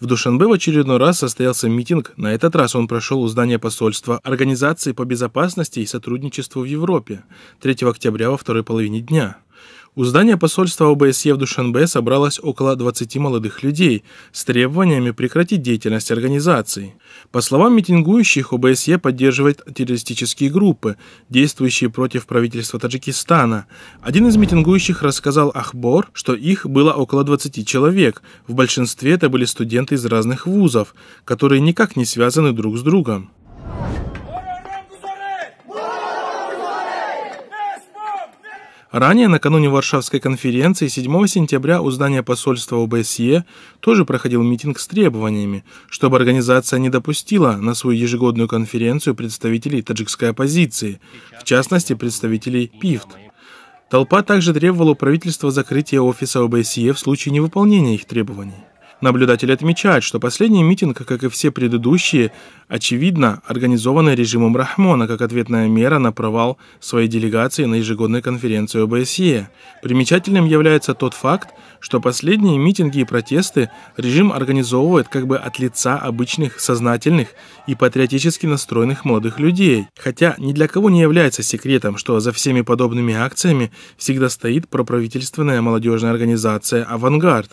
В Душанбе в очередной раз состоялся митинг. На этот раз он прошел у здания посольства Организации по безопасности и сотрудничеству в Европе 3 октября во второй половине дня. У здания посольства ОБСЕ в Душанбе собралось около 20 молодых людей с требованиями прекратить деятельность организации. По словам митингующих, ОБСЕ поддерживает террористические группы, действующие против правительства Таджикистана. Один из митингующих рассказал Ахбор, что их было около 20 человек. В большинстве это были студенты из разных вузов, которые никак не связаны друг с другом. Ранее, накануне Варшавской конференции 7 сентября у здания посольства ОБСЕ тоже проходил митинг с требованиями, чтобы организация не допустила на свою ежегодную конференцию представителей таджикской оппозиции, в частности представителей ПИФТ. Толпа также требовала у правительства закрытия офиса ОБСЕ в случае невыполнения их требований. Наблюдатели отмечают, что последний митинг, как и все предыдущие, очевидно организован режимом Рахмона как ответная мера на провал своей делегации на ежегодной конференции ОБСЕ. Примечательным является тот факт, что последние митинги и протесты режим организовывает как бы от лица обычных сознательных и патриотически настроенных молодых людей. Хотя ни для кого не является секретом, что за всеми подобными акциями всегда стоит проправительственная молодежная организация «Авангард».